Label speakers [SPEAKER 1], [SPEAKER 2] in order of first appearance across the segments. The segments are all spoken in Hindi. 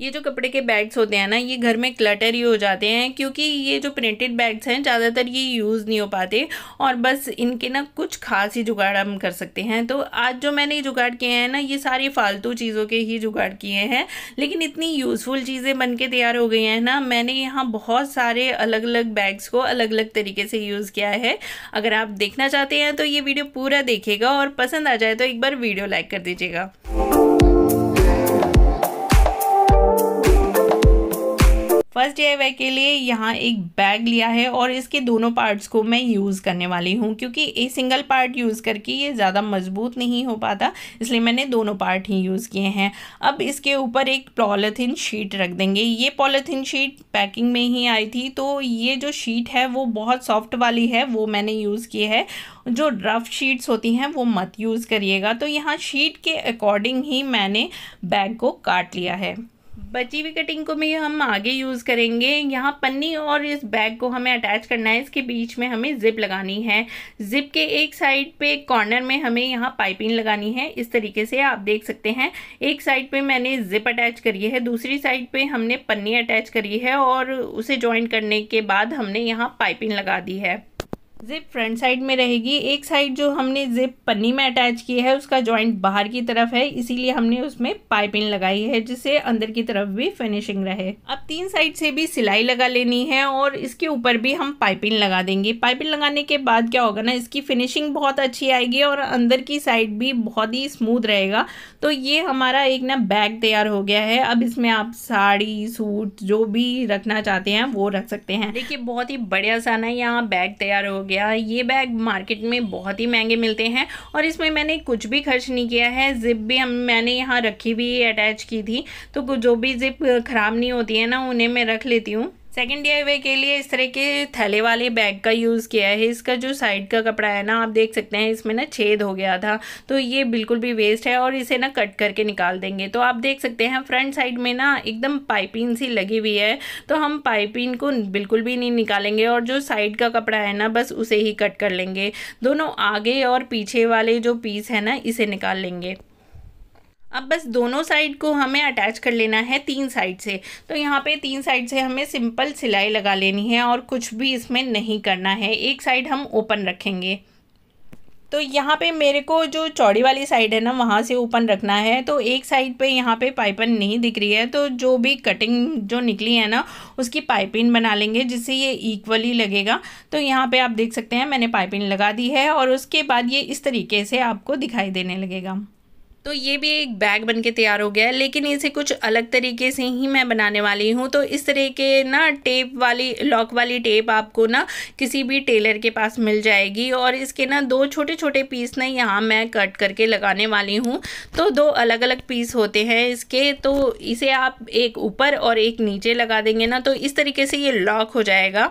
[SPEAKER 1] ये जो कपड़े के बैग्स होते हैं ना ये घर में क्लटर ही हो जाते हैं क्योंकि ये जो प्रिंटेड बैग्स हैं ज़्यादातर ये यूज़ नहीं हो पाते और बस इनके ना कुछ खास ही जुगाड़ हम कर सकते हैं तो आज जो मैंने जुगाड़ किए हैं ना ये सारे फालतू चीज़ों के ही जुगाड़ किए हैं लेकिन इतनी यूज़फुल चीज़ें बन के तैयार हो गई हैं ना मैंने यहाँ बहुत सारे अलग अलग बैग्स को अलग अलग तरीके से यूज़ किया है अगर आप देखना चाहते हैं तो ये वीडियो पूरा देखेगा और पसंद आ जाए तो एक बार वीडियो लाइक कर दीजिएगा फर्स्ट डे वे के लिए यहाँ एक बैग लिया है और इसके दोनों पार्ट्स को मैं यूज़ करने वाली हूँ क्योंकि ये सिंगल पार्ट यूज़ करके ये ज़्यादा मजबूत नहीं हो पाता इसलिए मैंने दोनों पार्ट ही यूज़ किए हैं अब इसके ऊपर एक पॉलीथीन शीट रख देंगे ये पॉलीथीन शीट पैकिंग में ही आई थी तो ये जो शीट है वो बहुत सॉफ्ट वाली है वो मैंने यूज़ की है जो रफ़ शीट्स होती हैं वो मत यूज़ करिएगा तो यहाँ शीट के अकॉर्डिंग ही मैंने बैग को काट लिया है बची हुई कटिंग को भी हम आगे यूज़ करेंगे यहाँ पन्नी और इस बैग को हमें अटैच करना है इसके बीच में हमें ज़िप लगानी है ज़िप के एक साइड पे कॉर्नर में हमें यहाँ पाइपिंग लगानी है इस तरीके से आप देख सकते हैं एक साइड पे मैंने ज़िप अटैच करी है दूसरी साइड पे हमने पन्नी अटैच करी है और उसे ज्वाइन करने के बाद हमने यहाँ पाइपिंग लगा दी है ज़िप फ्रंट साइड में रहेगी एक साइड जो हमने ज़िप पन्नी में अटैच की है उसका जॉइंट बाहर की तरफ है इसीलिए हमने उसमें पाइपिंग लगाई है जिससे अंदर की तरफ भी फिनिशिंग रहे अब तीन साइड से भी सिलाई लगा लेनी है और इसके ऊपर भी हम पाइपिंग लगा देंगे पाइपिंग लगाने के बाद क्या होगा ना इसकी फिनिशिंग बहुत अच्छी आएगी और अंदर की साइड भी बहुत ही स्मूथ रहेगा तो ये हमारा एक ना बैग तैयार हो गया है अब इसमें आप साड़ी सूट जो भी रखना चाहते हैं वो रख सकते हैं देखिए बहुत ही बढ़िया सा ना यहाँ बैग तैयार हो गया ये बैग मार्केट में बहुत ही महंगे मिलते हैं और इसमें मैंने कुछ भी खर्च नहीं किया है ज़िप भी हम मैंने यहाँ रखी हुई अटैच की थी तो जो भी ज़िप ख़राब नहीं होती है ना उन्हें मैं रख लेती हूँ सेकेंड डी के लिए इस तरह के थैले वाले बैग का यूज़ किया है इसका जो साइड का कपड़ा है ना आप देख सकते हैं इसमें ना छेद हो गया था तो ये बिल्कुल भी वेस्ट है और इसे ना कट करके निकाल देंगे तो आप देख सकते हैं फ्रंट साइड में ना एकदम पाइपिंग सी लगी हुई है तो हम पाइपिंग को बिल्कुल भी नहीं निकालेंगे और जो साइड का कपड़ा है ना बस उसे ही कट कर लेंगे दोनों आगे और पीछे वाले जो पीस है ना इसे निकाल लेंगे अब बस दोनों साइड को हमें अटैच कर लेना है तीन साइड से तो यहाँ पे तीन साइड से हमें सिंपल सिलाई लगा लेनी है और कुछ भी इसमें नहीं करना है एक साइड हम ओपन रखेंगे तो यहाँ पे मेरे को जो चौड़ी वाली साइड है ना वहाँ से ओपन रखना है तो एक साइड पे यहाँ पे पाइपन नहीं दिख रही है तो जो भी कटिंग जो निकली है ना उसकी पाइपिंग बना लेंगे जिससे ये इक्वली लगेगा तो यहाँ पे आप देख सकते हैं मैंने पाइपिंग लगा दी है और उसके बाद ये इस तरीके से आपको दिखाई देने लगेगा तो ये भी एक बैग बन के तैयार हो गया है लेकिन इसे कुछ अलग तरीके से ही मैं बनाने वाली हूँ तो इस तरह के ना टेप वाली लॉक वाली टेप आपको ना किसी भी टेलर के पास मिल जाएगी और इसके ना दो छोटे छोटे पीस ना यहाँ मैं कट करके लगाने वाली हूँ तो दो अलग अलग पीस होते हैं इसके तो इसे आप एक ऊपर और एक नीचे लगा देंगे ना तो इस तरीके से ये लॉक हो जाएगा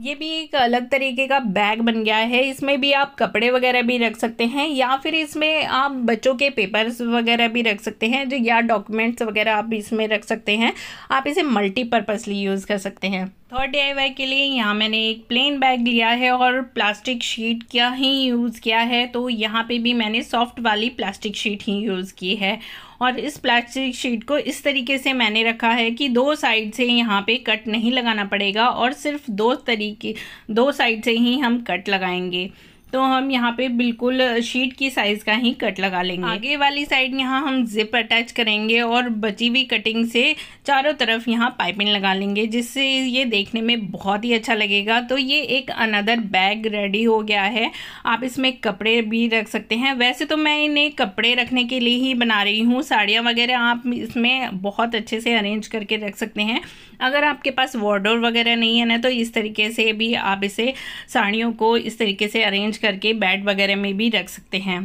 [SPEAKER 1] ये भी एक अलग तरीके का बैग बन गया है इसमें भी आप कपड़े वगैरह भी रख सकते हैं या फिर इसमें आप बच्चों के पेपर्स वगैरह भी रख सकते हैं जो या डॉक्यूमेंट्स वगैरह आप इसमें रख सकते हैं आप इसे मल्टीपर्पज़ली यूज़ कर सकते हैं थर्ड डी के लिए यहाँ मैंने एक प्लेन बैग लिया है और प्लास्टिक शीट क्या ही यूज़ किया है तो यहाँ पे भी मैंने सॉफ्ट वाली प्लास्टिक शीट ही यूज़ की है और इस प्लास्टिक शीट को इस तरीके से मैंने रखा है कि दो साइड से यहाँ पे कट नहीं लगाना पड़ेगा और सिर्फ दो तरीके दो साइड से ही हम कट लगाएंगे तो हम यहाँ पे बिल्कुल शीट की साइज़ का ही कट लगा लेंगे आगे वाली साइड यहाँ हम जिप अटैच करेंगे और बची हुई कटिंग से चारों तरफ यहाँ पाइपिंग लगा लेंगे जिससे ये देखने में बहुत ही अच्छा लगेगा तो ये एक अनदर बैग रेडी हो गया है आप इसमें कपड़े भी रख सकते हैं वैसे तो मैं इन्हें कपड़े रखने के लिए ही बना रही हूँ साड़ियाँ वगैरह आप इसमें बहुत अच्छे से अरेंज करके रख सकते हैं अगर आपके पास वॉर्डोर वगैरह नहीं है ना तो इस तरीके से भी आप इसे साड़ियों को इस तरीके से अरेंज करके बेड वगैरह में भी रख सकते हैं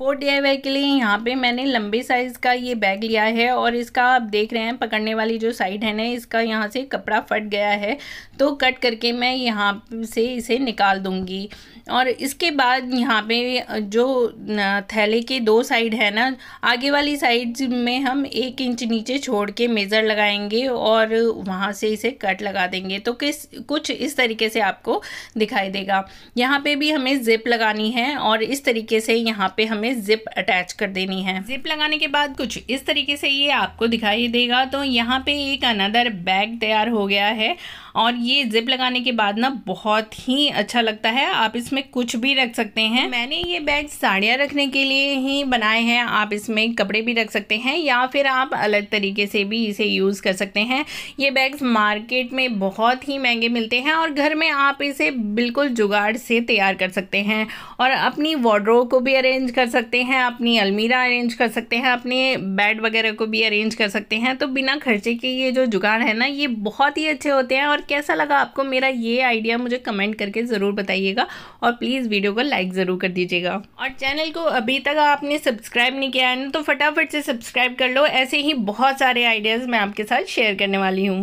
[SPEAKER 1] फोर डी के लिए यहाँ पे मैंने लंबे साइज़ का ये बैग लिया है और इसका आप देख रहे हैं पकड़ने वाली जो साइड है ना इसका यहाँ से कपड़ा फट गया है तो कट करके मैं यहाँ से इसे निकाल दूँगी और इसके बाद यहाँ पे जो थैले के दो साइड है ना आगे वाली साइड में हम एक इंच नीचे छोड़ के मेज़र लगाएंगे और वहाँ से इसे कट लगा देंगे तो किस कुछ इस तरीके से आपको दिखाई देगा यहाँ पे भी हमें जिप लगानी है और इस तरीके से यहाँ पे हमें हमें ज़िप अटैच कर देनी है ज़िप लगाने के बाद कुछ इस तरीके से ये आपको दिखाई देगा तो यहाँ पे एक अनदर बैग तैयार हो गया है और ये ज़िप लगाने के बाद ना बहुत ही अच्छा लगता है आप इसमें कुछ भी रख सकते हैं मैंने ये बैग साड़ियाँ रखने के लिए ही बनाए हैं आप इसमें कपड़े भी रख सकते हैं या फिर आप अलग तरीके से भी इसे यूज़ कर सकते हैं ये बैग्स मार्केट में बहुत ही महंगे मिलते हैं और घर में आप इसे बिल्कुल जुगाड़ से तैयार कर सकते हैं और अपनी वार्ड्रोब को भी अरेंज कर सकते सकते हैं अपनी अलमीरा अरेंज कर सकते हैं अपने बेड वगैरह को भी अरेंज कर सकते हैं तो बिना खर्चे के ये जो जुगाड़ है ना ये बहुत ही अच्छे होते हैं और कैसा लगा आपको मेरा ये आइडिया मुझे कमेंट करके ज़रूर बताइएगा और प्लीज़ वीडियो को लाइक ज़रूर कर दीजिएगा और चैनल को अभी तक आपने सब्सक्राइब नहीं किया है ना तो फटाफट से सब्सक्राइब कर लो ऐसे ही बहुत सारे आइडियाज़ मैं आपके साथ शेयर करने वाली हूँ